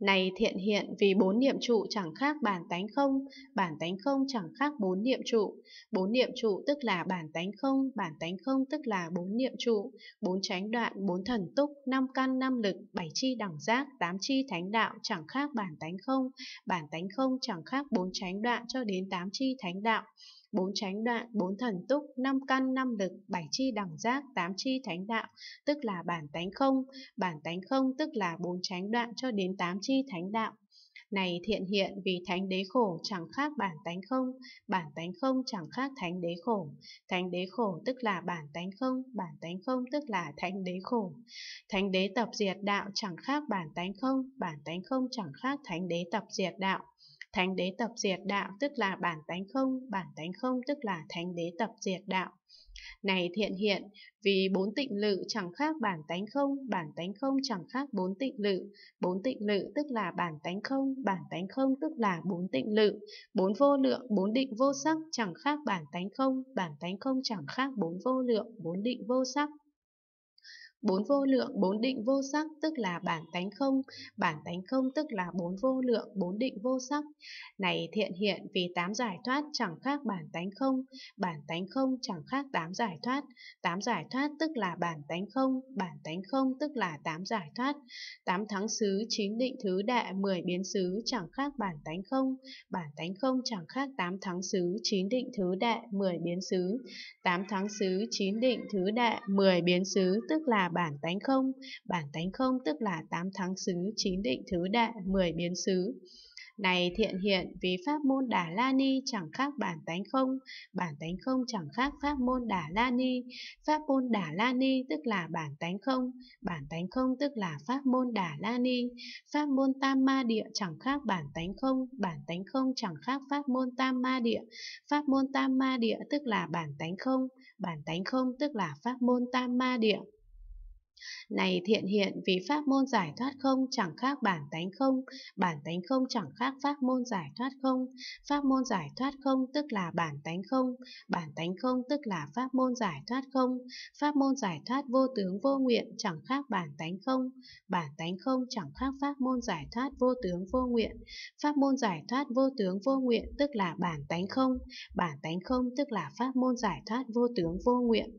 Này thiện hiện vì bốn niệm trụ chẳng khác bản tánh không, bản tánh không chẳng khác bốn niệm trụ. Bốn niệm trụ tức là bản tánh không, bản tánh không tức là bốn niệm trụ, bốn chánh đoạn, bốn thần túc, năm căn năm lực, bảy chi đẳng giác, tám chi thánh đạo chẳng khác bản tánh không, bản tánh không chẳng khác bốn chánh đoạn cho đến tám chi thánh đạo bốn chánh đoạn, bốn thần túc, năm căn, năm lực, bảy chi đẳng giác, tám chi thánh đạo, tức là bản tánh không, bản tánh không tức là bốn chánh đoạn cho đến tám chi thánh đạo. Này thiện hiện vì thánh đế khổ chẳng khác bản tánh không, bản tánh không chẳng khác thánh đế khổ. Thánh đế khổ tức là bản tánh không, bản tánh không tức là thánh đế khổ. Thánh đế tập diệt đạo chẳng khác bản tánh không, bản tánh không chẳng khác thánh đế tập diệt đạo. Thánh đế tập diệt đạo tức là bản tánh không, bản tánh không tức là thánh đế tập diệt đạo. Này thiện hiện, vì bốn tịnh lự chẳng khác bản tánh không, bản tánh không chẳng khác bốn tịnh lự. Bốn tịnh lự tức là bản tánh không, bản tánh không tức là bốn tịnh lự. Bốn vô lượng, bốn định vô sắc chẳng khác bản tánh không, bản tánh không chẳng khác bốn vô lượng, bốn định vô sắc bốn vô lượng, bốn định vô sắc tức là bản tánh không, bản tánh không tức là bốn vô lượng, bốn định vô sắc. Này thiện hiện vì tám giải thoát chẳng khác bản tánh không, bản tánh không chẳng khác tám giải thoát, tám giải thoát tức là bản tánh không, bản tánh không tức là tám giải thoát, tám thắng xứ chín định thứ đệ mười biến xứ chẳng khác bản tánh không, bản tánh không chẳng khác tám thắng xứ chín định thứ đệ mười biến xứ, tám thắng xứ chín định thứ đệ mười biến xứ tức là bản tánh không. bản tánh không tức là 8 thắng xứ, 9 định thứ đại, 10 biến xứ. Này thiện hiện, vì pháp môn Đà La Ni chẳng khác bản tánh không, bản tánh không chẳng khác pháp môn Đà La Ni, pháp môn Đà La Ni tức là bản tánh không, bản tánh không tức là pháp môn Đà La Ni, pháp môn Tam Ma Địa chẳng khác bản tánh không, bản tánh không chẳng khác pháp môn Tam Ma Địa, pháp môn Tam Ma Địa tức là bản tánh không, bản tánh không tức là pháp môn Tam Ma Địa. Này thiện hiện vì pháp môn giải thoát không chẳng khác bản tánh không, bản tánh không chẳng khác pháp môn giải thoát không, pháp môn giải thoát không tức là bản tánh không, bản tánh không tức là pháp môn giải thoát không, pháp môn giải thoát vô tướng vô nguyện chẳng khác bản tánh không, bản tánh không chẳng khác pháp môn giải thoát vô tướng vô nguyện, pháp môn giải thoát vô tướng vô nguyện tức là bản tánh không, bản tánh không tức là pháp môn giải thoát vô tướng vô nguyện.